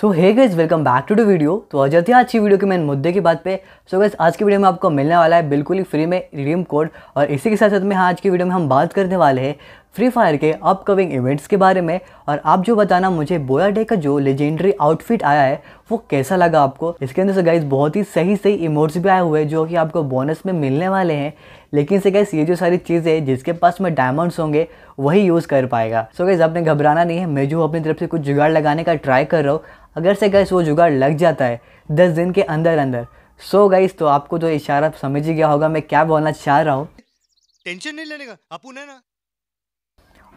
so hey guys welcome back to the video तो अयोध्या अच्छी video के मेन मुद्दे की बात पे सो so गज आज की वीडियो में आपको मिलने वाला है बिल्कुल ही फ्री में रिडीम कोड और इसी के साथ साथ में हाँ आज की वीडियो में हम बात करने वाले हैं फ्री फायर के अपकमिंग इवेंट्स के बारे में और आप जो बताना मुझे बोया डे का जो लेजेंडरी आउटफिट आया है वो कैसा लगा आपको इसके अंदर से गाइज बहुत ही सही सही इमोट्स भी आए हुए हैं जो कि आपको बोनस में मिलने वाले हैं लेकिन से गैस ये जो सारी चीज़ें जिसके पास में डायमंड्स होंगे वही यूज़ कर पाएगा सो गाइज आपने घबराना नहीं है मैं जो अपनी तरफ से कुछ जुगाड़ लगाने का ट्राई कर रहा हूँ अगर से गैस वो जुगाड़ लग जाता है दस दिन के अंदर अंदर सो so गाइस तो आपको तो इशारा समझ ही गया होगा मैं क्या बोलना चाह रहा हूँ टेंशन नहीं लेने का अपू ना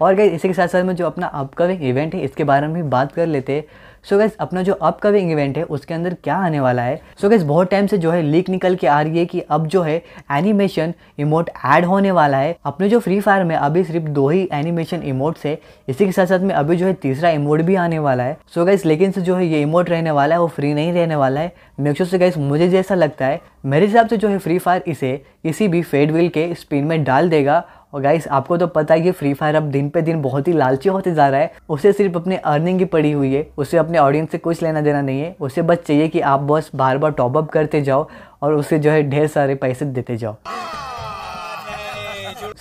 और गैस इसी के साथ साथ में जो अपना अपकमिंग इवेंट है इसके बारे में भी बात कर लेते हैं सो so गैस अपना जो अपकमिंग इवेंट है उसके अंदर क्या आने वाला है सो so गैस बहुत टाइम से जो है लीक निकल के आ रही है कि अब जो है एनिमेशन इमोट ऐड होने वाला है अपने जो फ्री फायर में अभी सिर्फ दो ही एनिमेशन इमोट्स है इसी के साथ साथ में अभी जो है तीसरा इमोट भी आने वाला है सो so गैस लेकिन से जो है ये इमोट रहने वाला है वो फ्री नहीं रहने वाला है मेक्सो से गैस मुझे जैसा लगता है मेरे हिसाब से जो है फ्री फायर इसे किसी भी फेडविल के स्पिन में डाल देगा और गाइस आपको तो पता है कि फ्री फायर अब दिन पे दिन बहुत ही लालची होते जा रहा है उसे सिर्फ अपने अर्निंग ही पड़ी हुई है उसे अपने ऑडियंस से कुछ लेना देना नहीं है उसे बस चाहिए कि आप बस बार बार टॉपअप करते जाओ और उसे जो है ढेर सारे पैसे देते जाओ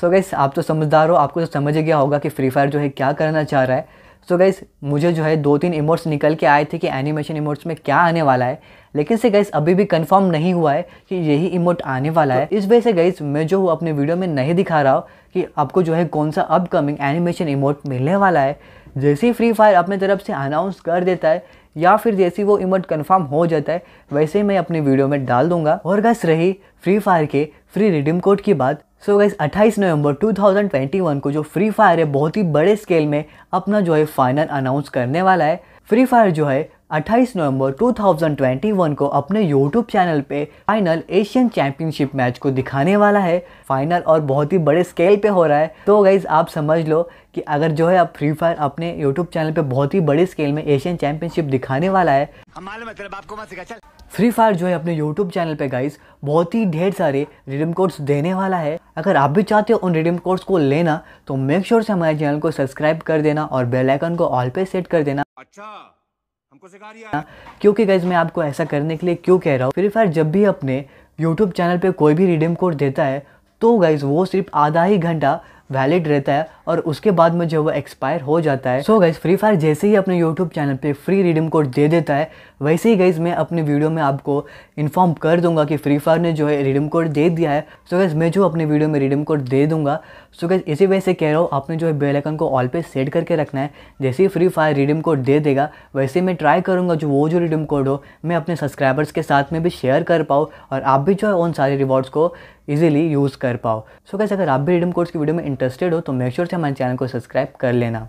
सो गाइस आप तो समझदार हो आपको तो समझ गया होगा कि फ्री फायर जो है क्या करना चाह रहा है सो गैस मुझे जो है दो तीन इमोट्स निकल के आए थे कि एनिमेशन इमोट्स में क्या आने वाला है लेकिन से गैस अभी भी कंफर्म नहीं हुआ है कि यही इमोट आने वाला है इस वजह से गैस मैं जो अपने वीडियो में नहीं दिखा रहा हूँ कि आपको जो है कौन सा अपकमिंग एनिमेशन इमोट मिलने वाला है जैसे ही फ्री फायर अपने तरफ से अनाउंस कर देता है या फिर जैसे वो इमोट कन्फर्म हो जाता है वैसे ही मैं अपने वीडियो में डाल दूंगा और गैस रही फ्री फायर के फ्री रिडीम कोड की बात सो गैस 28 नवंबर 2021 को जो फ्री फायर है बहुत ही बड़े स्केल में अपना जो है फाइनल अनाउंस करने वाला है फ्री फायर जो है 28 नवंबर 2021 को अपने YouTube चैनल पे फाइनल एशियन चैंपियनशिप मैच को दिखाने वाला है फाइनल और बहुत ही बड़े स्केल पे हो रहा है तो गाइज आप समझ लो कि अगर जो है आप फ्री फायर अपने यूट्यूब चैनल पे बहुत ही बड़े स्केल में एशियन चैंपियनशिप दिखाने वाला है फ्री फायर जो है अपने यूट्यूब चैनल पे गाइज बहुत ही ढेर सारे रिडीम कोड्स देने वाला है अगर आप भी चाहते हो उन रिडीम कोड्स को लेना तो मेक श्योर से हमारे चैनल को सब्सक्राइब कर देना और बेल आइकन को ऑल पे सेट कर देना अच्छा हमको सिखा रही क्योंकि गाइज मैं आपको ऐसा करने के लिए क्यों कह रहा हूँ फ्री फायर जब भी अपने यूट्यूब चैनल पर कोई भी रिडीम कोड देता है तो गाइज वो सिर्फ आधा ही घंटा वैलिड रहता है और उसके बाद में जो है वो एक्सपायर हो जाता है सो गाइज फ्री फायर जैसे ही अपने यूट्यूब चैनल पर फ्री रिडीम कोड दे देता है वैसे ही गाइज मैं अपने वीडियो में आपको इन्फॉर्म कर दूंगा कि फ्री फायर ने जो है रिडीम कोड दे दिया है सो गाइज मैं जो अपने वीडियो में रिडीम कोड दे दूंगा सो गाइज इसी वजह से कह रहा हूँ आपने जो है बेलाइकन को ऑल पे सेट करके रखना है जैसे ही फ्री फायर रिडीम कोड दे देगा वैसे मैं ट्राई करूँगा जो वो जो रिडीम कोड हो मैं अपने सब्सक्राइबर्स के साथ में भी शेयर कर पाऊँ और आप भी जो है उन सारे रिवॉर्ड्स को ईजिली यूज़ कर पाओ सो so, कैसे अगर आप भी रिडीम कोड्स की वीडियो में इंटरेस्टेड हो तो मेक श्योर हमारे चैनल को सब्सक्राइब कर लेना